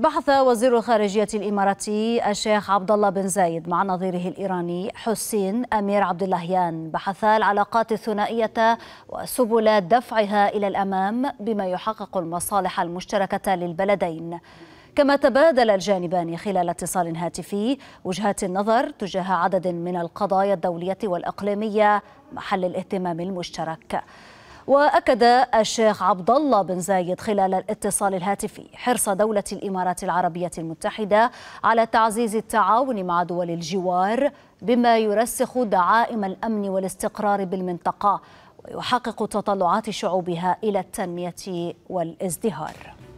بحث وزير الخارجية الإماراتي الشيخ عبد الله بن زايد مع نظيره الإيراني حسين أمير عبد اللهيان بحثا العلاقات الثنائية وسبل دفعها إلى الأمام بما يحقق المصالح المشتركة للبلدين كما تبادل الجانبان خلال اتصال هاتفي وجهات النظر تجاه عدد من القضايا الدولية والإقليمية محل الاهتمام المشترك واكد الشيخ عبد الله بن زايد خلال الاتصال الهاتفي حرص دوله الامارات العربيه المتحده على تعزيز التعاون مع دول الجوار بما يرسخ دعائم الامن والاستقرار بالمنطقه ويحقق تطلعات شعوبها الى التنميه والازدهار